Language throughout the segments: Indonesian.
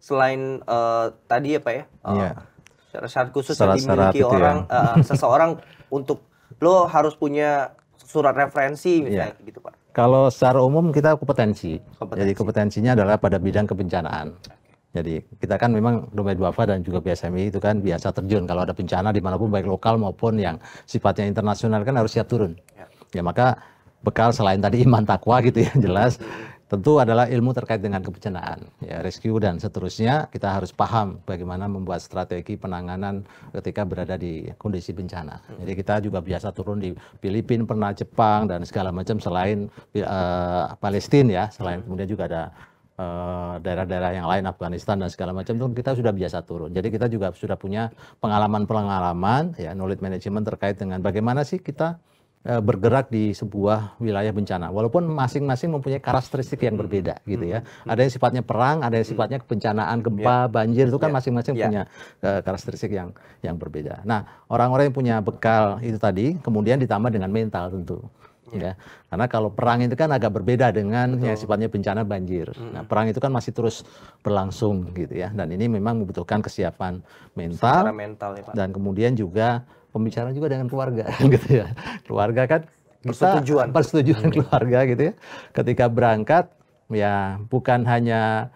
selain uh, tadi ya pak ya uh, eh, yeah. syarat khusus Salah yang dimiliki gitu ya. orang ya. uh, seseorang untuk lo harus punya surat referensi iya. misalnya yeah. gitu pak kalau secara umum kita kompetensi. kompetensi jadi kompetensinya adalah pada bidang kebencanaan jadi kita kan memang domain Duafa dan juga BSMI itu kan biasa terjun kalau ada bencana dimanapun baik lokal maupun yang sifatnya internasional kan harus siap turun. Ya, ya maka bekal selain tadi iman takwa gitu ya jelas iya tentu adalah ilmu terkait dengan kebencanaan, ya, rescue dan seterusnya. Kita harus paham bagaimana membuat strategi penanganan ketika berada di kondisi bencana. Jadi kita juga biasa turun di Filipina, pernah Jepang dan segala macam selain uh, Palestina ya, selain kemudian juga ada eh, daerah-daerah yang lain Afghanistan dan segala macam itu kita sudah biasa turun. Jadi kita juga sudah punya pengalaman-pengalaman ya knowledge management terkait dengan bagaimana sih kita Eh, bergerak di sebuah wilayah bencana. Walaupun masing-masing mempunyai karakteristik yang hmm. berbeda gitu ya. Hmm. Ada yang sifatnya perang, ada yang hmm. sifatnya kebencanaan, ya. gempa, banjir itu kan ya. masing-masing yeah. punya eh, karakteristik yang yang berbeda. Nah, orang-orang yang punya bekal itu tadi kemudian ditambah dengan mental tentu. Ya. ya. Karena kalau perang itu kan agak berbeda dengan yang sifatnya bencana banjir. Hmm. Nah, perang itu kan masih terus berlangsung gitu ya. Dan ini memang membutuhkan kesiapan mental, mental ya, Pak. dan kemudian juga pembicaraan juga dengan keluarga gitu ya. Keluarga kan persetujuan, persetujuan hmm. keluarga gitu ya. Ketika berangkat ya bukan hanya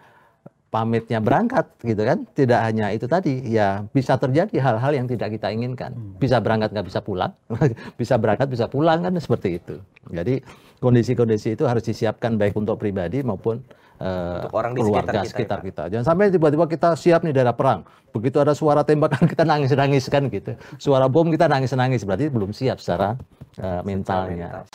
pamitnya berangkat gitu kan, tidak hanya itu tadi ya bisa terjadi hal-hal yang tidak kita inginkan. Hmm. Bisa berangkat nggak bisa pulang, bisa berangkat bisa pulang kan seperti itu. Jadi kondisi-kondisi itu harus disiapkan baik untuk pribadi maupun uh, Untuk orang di keluarga ya, sekitar, sekitar kita, kita. Jangan sampai tiba-tiba kita siap nih daerah perang. Begitu ada suara tembakan kita nangis-nangis kan gitu. Suara bom kita nangis-nangis berarti belum siap secara uh, mentalnya. Mental.